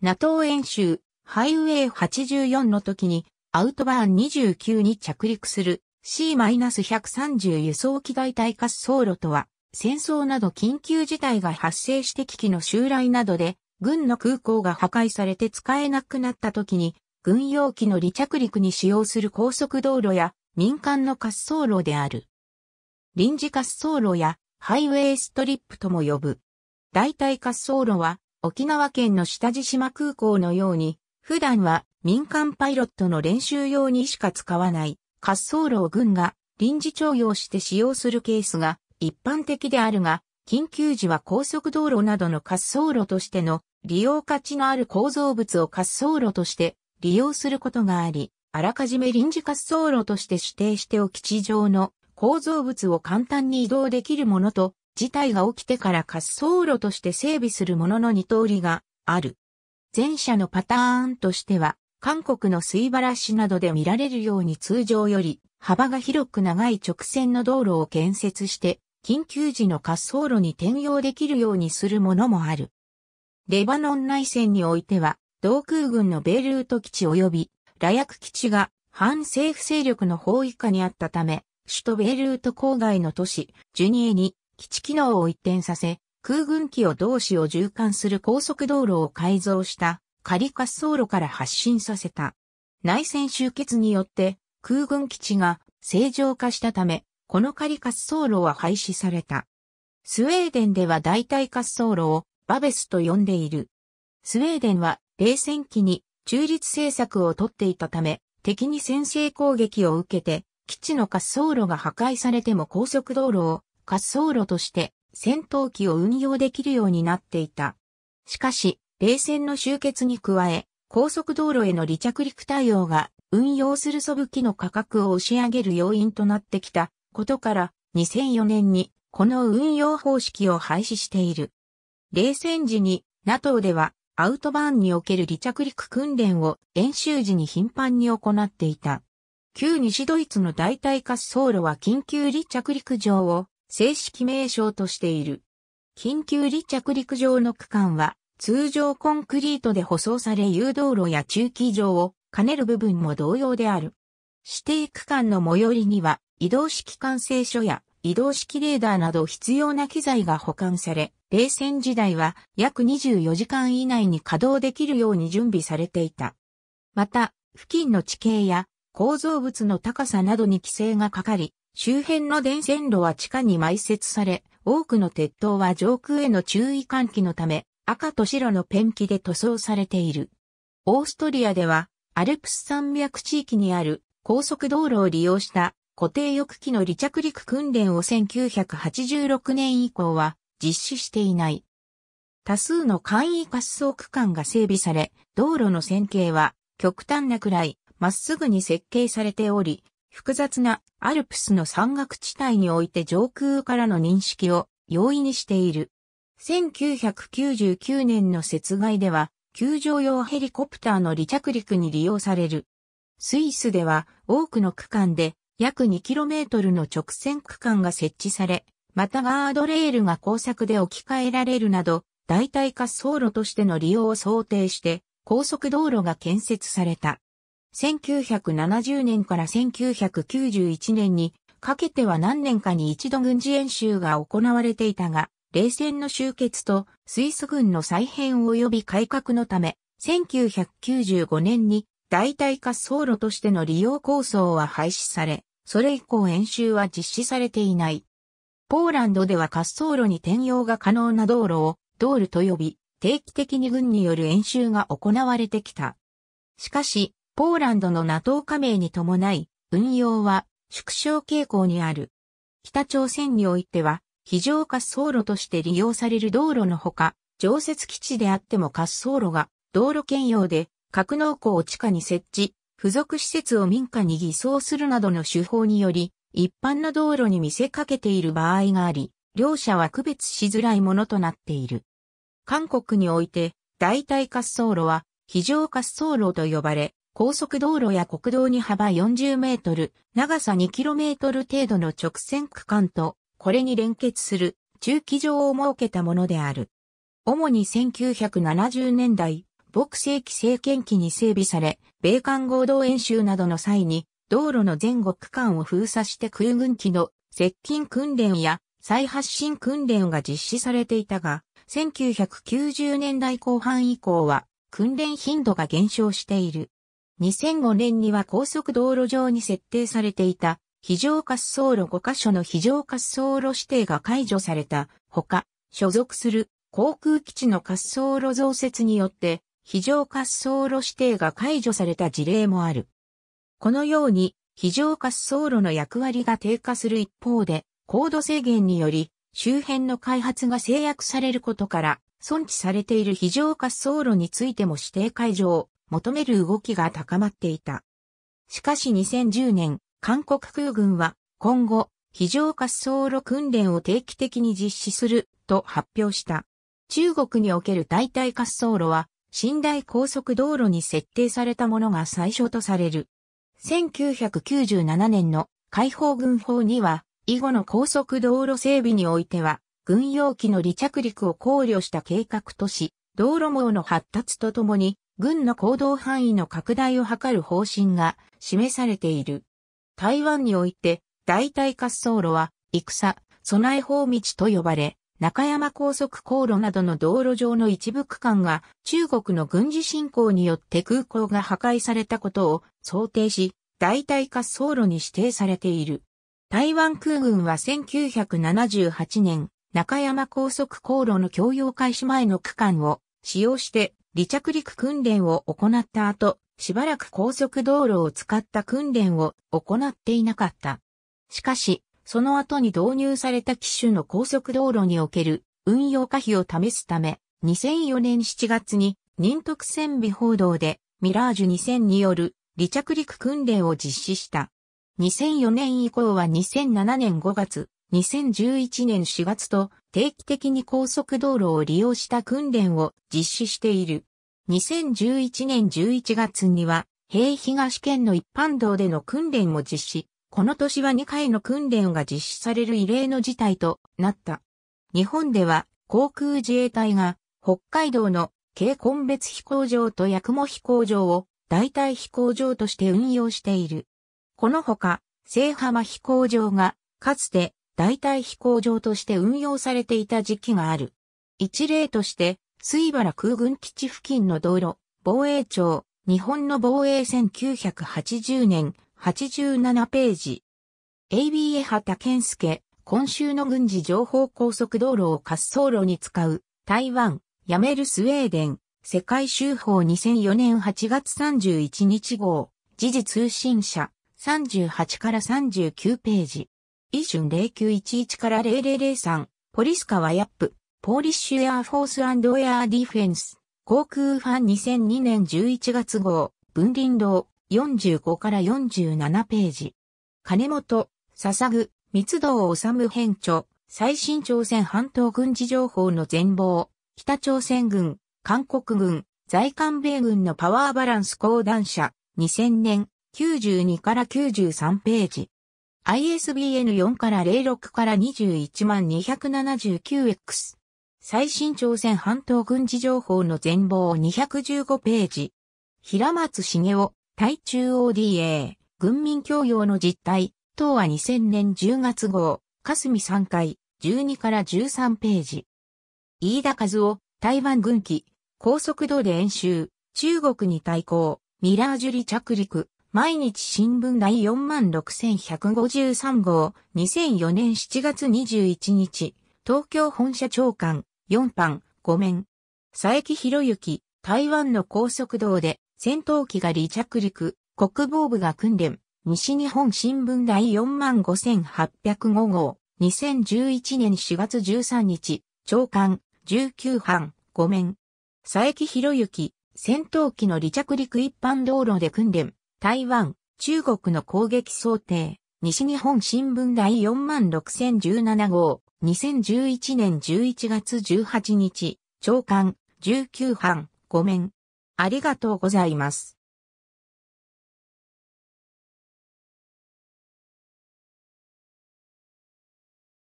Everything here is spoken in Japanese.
NATO 演習、ハイウェイ84の時に、アウトバーン29に着陸する C-130 輸送機代替滑走路とは、戦争など緊急事態が発生して危機の襲来などで、軍の空港が破壊されて使えなくなった時に、軍用機の離着陸に使用する高速道路や民間の滑走路である。臨時滑走路やハイウェイストリップとも呼ぶ。代替滑走路は沖縄県の下地島空港のように、普段は民間パイロットの練習用にしか使わない滑走路を軍が臨時徴用して使用するケースが一般的であるが、緊急時は高速道路などの滑走路としての利用価値のある構造物を滑走路として利用することがあり、あらかじめ臨時滑走路として指定しておき地上の構造物を簡単に移動できるものと事態が起きてから滑走路として整備するものの二通りがある。前者のパターンとしては、韓国の水原市などで見られるように通常より幅が広く長い直線の道路を建設して、緊急時の滑走路に転用できるようにするものもある。レバノン内戦においては、同空軍のベイルート基地及び、ラヤク基地が反政府勢力の包囲下にあったため、首都ベイルート郊外の都市、ジュニエに基地機能を一転させ、空軍機を同士を循環する高速道路を改造した仮滑走路から発進させた。内戦終結によって空軍基地が正常化したため、この仮滑走路は廃止された。スウェーデンでは代替滑走路をバベスと呼んでいる。スウェーデンは冷戦期に中立政策をとっていたため、敵に先制攻撃を受けて、基地の滑走路が破壊されても高速道路を滑走路として戦闘機を運用できるようになっていた。しかし、冷戦の終結に加え、高速道路への離着陸対応が運用する素武器の価格を押し上げる要因となってきたことから2004年にこの運用方式を廃止している。冷戦時に NATO ではアウトバーンにおける離着陸訓練を演習時に頻繁に行っていた。旧西ドイツの代替滑走路は緊急離着陸場を正式名称としている。緊急離着陸場の区間は通常コンクリートで舗装され誘導路や駐機場を兼ねる部分も同様である。指定区間の最寄りには移動式管制所や移動式レーダーなど必要な機材が保管され、冷戦時代は約24時間以内に稼働できるように準備されていた。また、付近の地形や構造物の高さなどに規制がかかり、周辺の電線路は地下に埋設され、多くの鉄塔は上空への注意喚起のため、赤と白のペンキで塗装されている。オーストリアでは、アルプス山脈地域にある高速道路を利用した固定翼機の離着陸訓練を1986年以降は実施していない。多数の簡易滑走区間が整備され、道路の線形は極端なくらいまっすぐに設計されており、複雑なアルプスの山岳地帯において上空からの認識を容易にしている。1999年の雪害では、救助用ヘリコプターの離着陸に利用される。スイスでは多くの区間で約 2km の直線区間が設置され、またガードレールが工作で置き換えられるなど、代替滑走路としての利用を想定して、高速道路が建設された。1970年から1991年にかけては何年かに一度軍事演習が行われていたが、冷戦の終結とスイス軍の再編及び改革のため、1995年に代替滑走路としての利用構想は廃止され、それ以降演習は実施されていない。ポーランドでは滑走路に転用が可能な道路をドールと呼び、定期的に軍による演習が行われてきた。しかし、ポーランドの NATO 加盟に伴い、運用は縮小傾向にある。北朝鮮においては、非常滑走路として利用される道路のほか、常設基地であっても滑走路が道路兼用で、格納庫を地下に設置、付属施設を民家に偽装するなどの手法により、一般の道路に見せかけている場合があり、両者は区別しづらいものとなっている。韓国において、代替滑走路は、非常滑走路と呼ばれ、高速道路や国道に幅40メートル、長さ2キロメートル程度の直線区間と、これに連結する駐機場を設けたものである。主に1970年代、牧世期政権期に整備され、米韓合同演習などの際に、道路の前後区間を封鎖して空軍機の接近訓練や再発進訓練が実施されていたが、1990年代後半以降は訓練頻度が減少している。2005年には高速道路上に設定されていた非常滑走路5箇所の非常滑走路指定が解除されたほか、所属する航空基地の滑走路増設によって非常滑走路指定が解除された事例もある。このように非常滑走路の役割が低下する一方で、高度制限により周辺の開発が制約されることから、存置されている非常滑走路についても指定解除を求める動きが高まっていた。しかし2010年、韓国空軍は今後、非常滑走路訓練を定期的に実施すると発表した。中国における代替滑走路は、寝台高速道路に設定されたものが最初とされる。1997年の解放軍法には、以後の高速道路整備においては、軍用機の離着陸を考慮した計画とし、道路網の発達とともに、軍の行動範囲の拡大を図る方針が示されている。台湾において、代替滑走路は、戦、備え方道と呼ばれ、中山高速航路などの道路上の一部区間が中国の軍事侵攻によって空港が破壊されたことを想定し、代替滑走路に指定されている。台湾空軍は1978年、中山高速航路の供用開始前の区間を使用して離着陸訓練を行った後、しばらく高速道路を使った訓練を行っていなかった。しかし、その後に導入された機種の高速道路における運用可否を試すため、2004年7月に任徳線尾報道でミラージュ2000による離着陸訓練を実施した。2004年以降は2007年5月、2011年4月と定期的に高速道路を利用した訓練を実施している。2011年11月には、平東県の一般道での訓練も実施。この年は2回の訓練が実施される異例の事態となった。日本では航空自衛隊が北海道の軽根別飛行場と薬も飛行場を代替飛行場として運用している。このほか、聖浜飛行場がかつて代替飛行場として運用されていた時期がある。一例として、水原空軍基地付近の道路、防衛庁、日本の防衛1980年、87ページ。ABA 畑健介、今週の軍事情報高速道路を滑走路に使う、台湾、やめるスウェーデン、世界州法2004年8月31日号、時事通信社、38から39ページ。イシュン0911から0003、ポリスカワヤップ、ポーリッシュエアフォースエアディフェンス、航空ファン2002年11月号、文林堂45から47ページ。金本、笹ぐ、密道治編著、最新朝鮮半島軍事情報の全貌、北朝鮮軍、韓国軍、在韓米軍のパワーバランス講談社、2000年、92から93ページ。ISBN4 から06から21万 279X。最新朝鮮半島軍事情報の全貌215ページ。平松茂雄、対中 ODA、軍民教養の実態、東は2000年10月号、霞3回、12から13ページ。飯田和夫、台湾軍機、高速度で演習、中国に対抗、ミラージュリ着陸、毎日新聞第46153号、2004年7月21日、東京本社長官、4班、め面。佐伯博之、台湾の高速道で、戦闘機が離着陸、国防部が訓練、西日本新聞第45805号、2011年4月13日、長官、19班、め面。佐伯博之、戦闘機の離着陸一般道路で訓練。台湾、中国の攻撃想定、西日本新聞第46017号、2011年11月18日、長官、19班、めん。ありがとうございます。